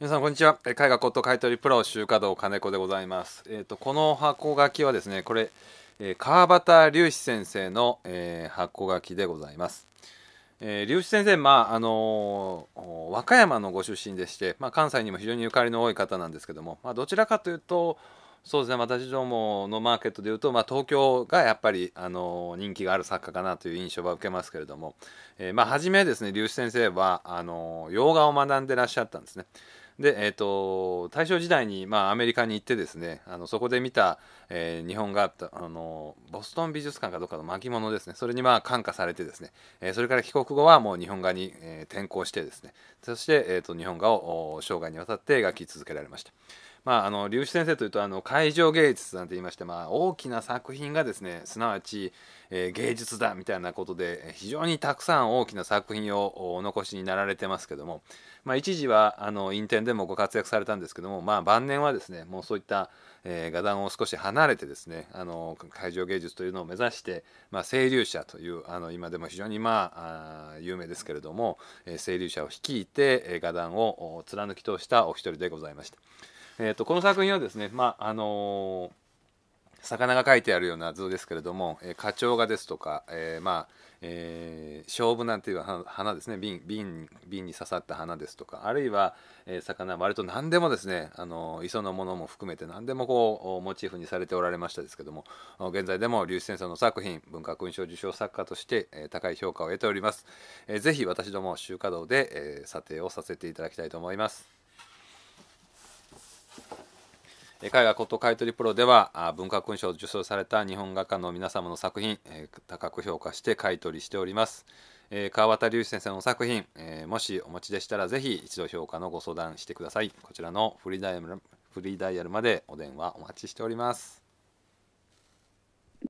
皆さんこんにちは絵画ット買取プロ集華堂金子でございます、えーと、この箱書きはですねこれ、えー、川端隆史先生の、えー、箱書きでございます、えー、隆史先生まああのー、和歌山のご出身でして、まあ、関西にも非常にゆかりの多い方なんですけども、まあ、どちらかというとそうですね私どものマーケットでいうと、まあ、東京がやっぱり、あの人気がある作家かなという印象は受けますけれども、えー、まあ、初めですね隆史先生はあの洋画を学んでらっしゃったんですね。で、えーと、大正時代に、まあ、アメリカに行ってですねあのそこで見た、えー、日本画ったあのボストン美術館かどっかの巻物ですねそれにまあ感化されてですね、えー、それから帰国後はもう日本画に、えー、転向してですねそして、えーと日本画を生涯にわたって描き続けられました。まあ、あの、粒志先生というと、あの、会場芸術なんて言いまして、まあ、大きな作品がですね、すなわち、えー、芸術だみたいなことで、非常にたくさん大きな作品をお残しになられてますけども、まあ、一時は、あの、インテンでもご活躍されたんですけども、まあ、晩年はですね、もうそういった、えー、画壇を少し離れてですね、あの、会場芸術というのを目指して、まあ、清流者という、あの、今でも非常に、まあ、有名ですけれども、えー、清流者を率いて、えー、画壇を貫き通したお一人でございました。えーと、この作品はですね、まああのー、魚が描いてあるような図ですけれども、えー、花鳥画ですとか、えー、まあえー、勝負なんていう花ですね瓶瓶瓶に刺さった花ですとかあるいは、えー、魚割と何でもですねあの磯のものも含めて何でもこうモチーフにされておられましたですけども現在でも龍子先生の作品文化勲章受賞作家として、えー、高い評価を得ております、えー、ぜひ私ども集華堂で、え査定をさせていただきたいと思います絵画こと買取プロでは文化勲章を受賞された日本画家の皆様の作品高く評価して買取しております。川端隆史先生の作品もしお持ちでしたらぜひ一度評価のご相談してください。こちらのフリーダイヤルまでお電話お待ちしております。